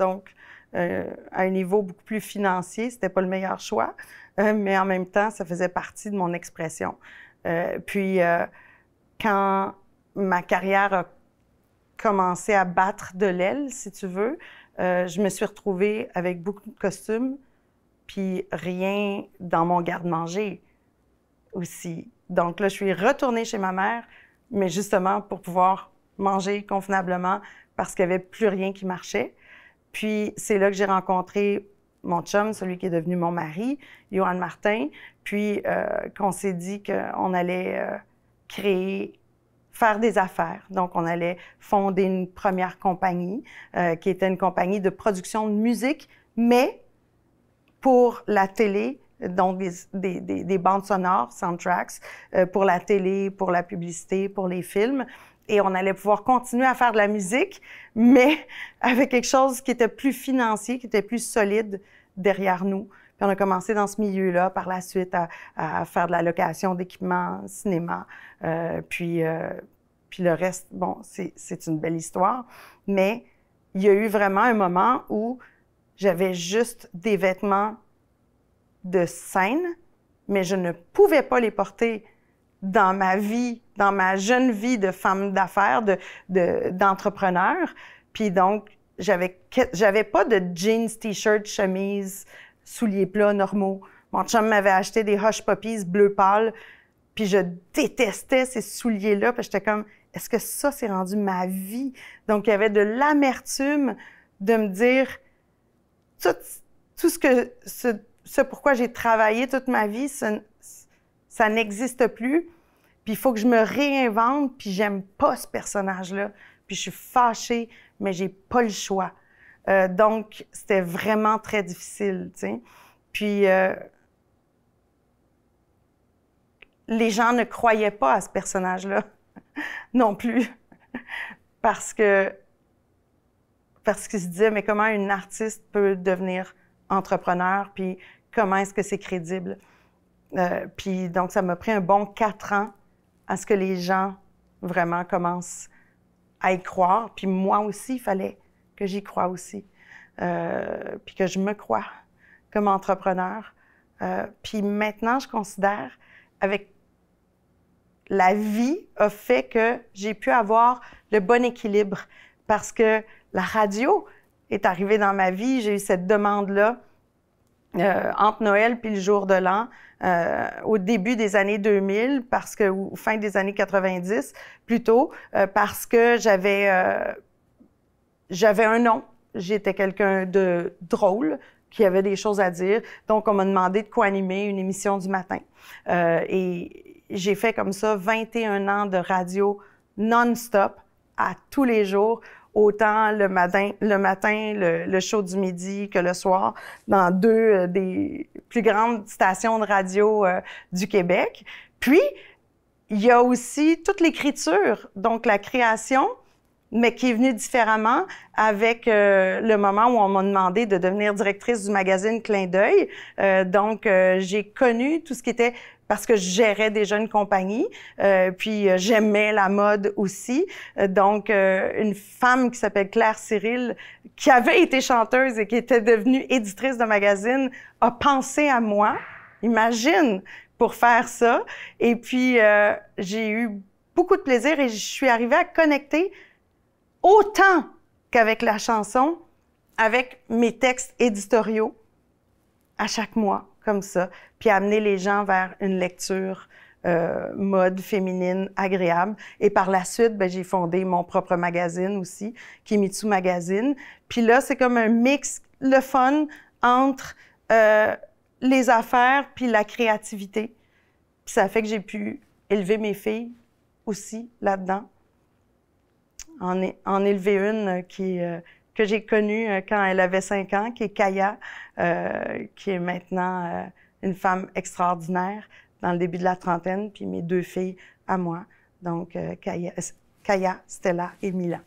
donc euh, à un niveau beaucoup plus financier, c'était pas le meilleur choix, euh, mais en même temps, ça faisait partie de mon expression. Euh, puis quand ma carrière a commencé à battre de l'aile, si tu veux, je me suis retrouvée avec beaucoup de costumes, puis rien dans mon garde-manger aussi. Donc là, je suis retournée chez ma mère, mais justement pour pouvoir manger convenablement parce qu'il n'y avait plus rien qui marchait. Puis c'est là que j'ai rencontré mon chum, celui qui est devenu mon mari, Johan Martin, puis euh, qu'on s'est dit qu'on allait euh, créer, faire des affaires. Donc, on allait fonder une première compagnie euh, qui était une compagnie de production de musique, mais pour la télé, donc des, des bandes sonores, soundtracks, pour la télé, pour la publicité, pour les films et on allait pouvoir continuer à faire de la musique, mais avec quelque chose qui était plus financier, qui était plus solide derrière nous. Puis on a commencé dans ce milieu-là par la suite à, faire de la location d'équipements, cinéma, euh, puis, euh, puis le reste, bon, c'est une belle histoire. Mais il y a eu vraiment un moment où j'avais juste des vêtements de scène, mais je ne pouvais pas les porter dans ma vie, dans ma jeune vie de femme d'affaires, d'entrepreneur. De, Puis donc, j'avais, j'avais pas de jeans, t-shirt, chemise, souliers plats normaux. Mon chum m'avait acheté des Hush Puppies bleu pâle. Puis je détestais ces souliers-là. Puis j'étais comme, est-ce que ça, c'est rendu ma vie? Donc, il y avait de l'amertume de me dire tout, tout ce que, ce, pourquoi j'ai travaillé toute ma vie, ce, ça n'existe plus. Puis il faut que je me réinvente, puis j'aime pas ce personnage-là. Puis je suis fâchée, mais j'ai pas le choix. Euh, donc, c'était vraiment très difficile, tu sais. Puis euh, les gens ne croyaient pas à ce personnage-là non plus. parce que parce qu'ils se disaient, mais comment une artiste peut devenir entrepreneur, puis comment est-ce que c'est crédible? Euh, puis donc, ça m'a pris un bon quatre ans à ce que les gens vraiment commencent à y croire. Puis moi aussi, il fallait que j'y croie aussi, euh, puis que je me croie comme entrepreneur. Euh, puis maintenant, je considère, avec la vie, a fait que j'ai pu avoir le bon équilibre parce que la radio est arrivée dans ma vie, j'ai eu cette demande-là euh, entre Noël puis le jour de l'an, euh, au début des années 2000, parce que ou fin des années 90 plutôt, euh, parce que j'avais j'avais un nom, j'étais quelqu'un de drôle qui avait des choses à dire, donc on m'a demandé de co-animer une émission du matin. et j'ai fait comme ça 21 ans de radio non-stop à tous les jours autant le matin, le, matin le, show du midi que le soir, dans deux euh, des plus grandes stations de radio euh, du Québec. Puis, il y a aussi toute l'écriture, donc la création, mais qui est venue différemment avec euh, le moment où on m'a demandé de devenir directrice du magazine Clin d'œil. donc, j'ai connu tout ce qui était parce que je gérais déjà une compagnie, euh, puis euh, j'aimais la mode aussi. Euh, donc, euh, une femme qui s'appelle Claire Cyril, qui avait été chanteuse et qui était devenue éditrice de magazine, a pensé à moi, imagine, pour faire ça. Et puis, j'ai eu beaucoup de plaisir et je suis arrivée à connecter autant qu'avec la chanson, avec mes textes éditoriaux à chaque mois comme ça, puis amener les gens vers une lecture euh, mode féminine agréable. Et par la suite, ben, j'ai fondé mon propre magazine aussi, Kimitsu Magazine. Puis là, c'est comme un mix, le fun entre euh, les affaires puis la créativité. Puis ça fait que j'ai pu élever mes filles aussi là-dedans. En, en, élever une qui, euh, que j'ai connue euh, quand elle avait 5 ans, qui est Kaya, euh, qui est maintenant euh, une femme extraordinaire dans le début de la trentaine, puis mes deux filles à moi. Donc, Kaya, Kaya Stella et Mila.